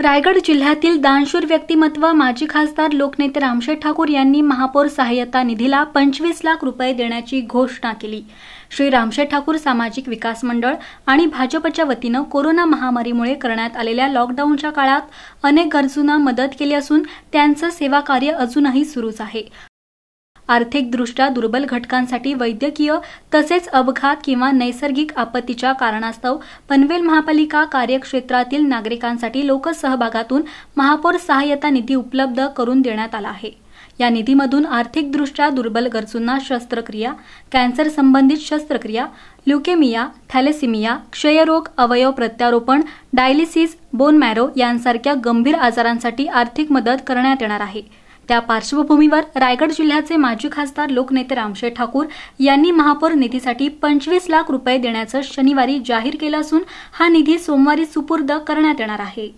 रायगड जिल्ह्यातील दानशूर व्यक्तिमत्व माजी खासदार लोकनेते रामशेठ ठाकूर यांनी महापौर सहाय्यता निधीला पंचवीस लाख रुपये देण्याची घोषणा केली श्री रामशेठ ठाकूर सामाजिक विकास मंडळ आणि भाजपच्या वतीनं कोरोना महामारीमुळे करण्यात आलेल्या लॉकडाऊनच्या काळात अनेक गरजूंना मदत केली असून त्यांचं सेवाकार्य अजूनही सुरूच आहे आर्थिकदृष्ट्या दुर्बल घटकांसाठी वैद्यकीय तसेच अपघात किंवा नैसर्गिक आपत्तीच्या कारणास्तव पनवेल महापालिका कार्यक्षेत्रातील नागरिकांसाठी लोकसहभागातून महापौर सहाय्यता निधी उपलब्ध करून देण्यात आला आहे या निधीमधून आर्थिकदृष्ट्या दुर्बल गरजूंना शस्त्रक्रिया कॅन्सर संबंधित शस्त्रक्रिया ल्युकेमिया थॅलेसिमिया क्षयरोग अवयव प्रत्यारोपण डायलिसिस बोन मॅरो यांसारख्या गंभीर आजारांसाठी आर्थिक मदत करण्यात येणार आहे त्या पार्श्वभूमीवर रायगड जिल्ह्याचे माजी खासदार लोकनेते रामशे ठाकूर यांनी महापौर निधीसाठी पंचवीस लाख रुपये देण्याचं शनिवारी जाहीर केलं असून हा निधी सोमवारी सुपूर्द करण्यात येणार आहे